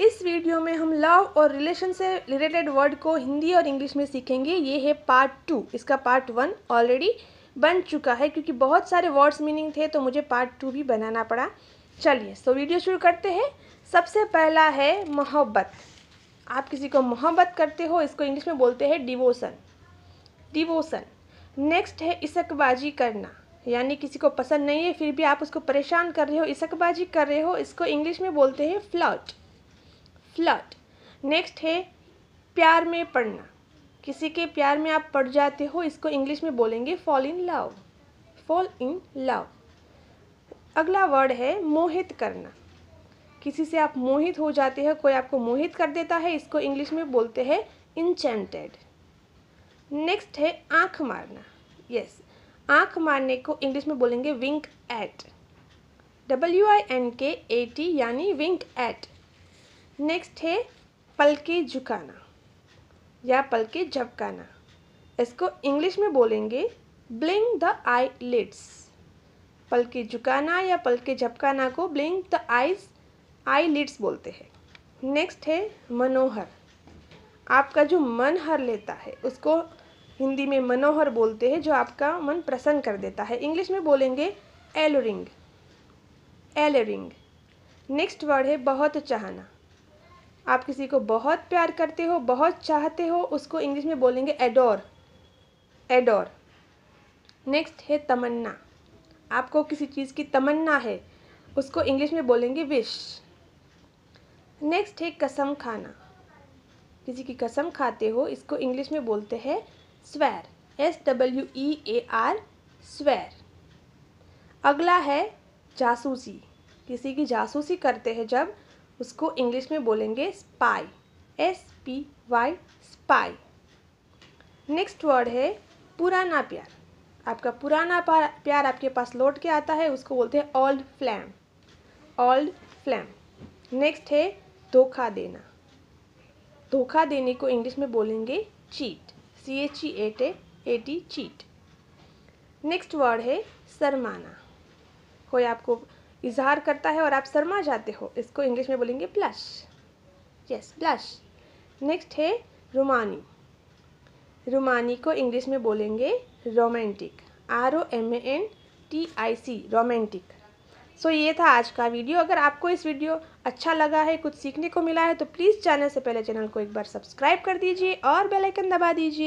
इस वीडियो में हम लव और रिलेशन से रिलेटेड वर्ड को हिंदी और इंग्लिश में सीखेंगे ये है पार्ट टू इसका पार्ट वन ऑलरेडी बन चुका है क्योंकि बहुत सारे वर्ड्स मीनिंग थे तो मुझे पार्ट टू भी बनाना पड़ा चलिए सो वीडियो शुरू करते हैं सबसे पहला है मोहब्बत आप किसी को मोहब्बत करते हो इसको इंग्लिश में बोलते हैं डिवोसन डिवोसन नेक्स्ट है इसकबाजी करना यानी किसी को पसंद नहीं है फिर भी आप उसको परेशान कर रहे हो इसकबाजी कर रहे हो इसको इंग्लिश में बोलते हैं फ्लॉट फ्लर्ट नेक्स्ट है प्यार में पढ़ना किसी के प्यार में आप पड़ जाते हो इसको इंग्लिश में बोलेंगे fall in love fall in love अगला वर्ड है मोहित करना किसी से आप मोहित हो जाते हैं कोई आपको मोहित कर देता है इसको इंग्लिश में बोलते हैं इंचेंटेड नेक्स्ट है आँख मारना यस आँख मारने को इंग्लिश में बोलेंगे wink at W I N K A T यानी विंक एट नेक्स्ट है पलके झुकाना या पलके झपकाना इसको इंग्लिश में बोलेंगे ब्लिंग द आई लिड्स पलके झुकाना या पलके झपकाना को blink the eyes eyelids बोलते हैं नेक्स्ट है मनोहर आपका जो मन हर लेता है उसको हिंदी में मनोहर बोलते हैं जो आपका मन प्रसन्न कर देता है इंग्लिश में बोलेंगे एलोरिंग एलोरिंग नेक्स्ट वर्ड है बहुत चाहना आप किसी को बहुत प्यार करते हो बहुत चाहते हो उसको इंग्लिश में बोलेंगे एडोर एडोर नेक्स्ट है तमन्ना आपको किसी चीज़ की तमन्ना है उसको इंग्लिश में बोलेंगे विश नेक्स्ट है कसम खाना किसी की कसम खाते हो इसको इंग्लिश में बोलते हैं swear S W E A R swear अगला है जासूसी किसी की जासूसी करते हैं जब उसको इंग्लिश में बोलेंगे spy S P Y spy next word है पुराना प्यार आपका पुराना प्यार आपके पास लौट के आता है उसको बोलते हैं old flame old flame next है धोखा देना धोखा देने को इंग्लिश में बोलेंगे cheat C H E at A T cheat next word है सरमाना कोई आपको इजहार करता है और आप शर्मा जाते हो इसको इंग्लिश में बोलेंगे ब्लश यस ब्लश नेक्स्ट है रुमानी रुमानी को इंग्लिश में बोलेंगे romantic R O M N T I C romantic so ये था आज का वीडियो अगर आपको इस वीडियो अच्छा लगा है कुछ सीखने को मिला है तो प्लीज़ चैनल से पहले चैनल को एक बार सब्सक्राइब कर दीजिए और बेलाइकन दबा दीजिए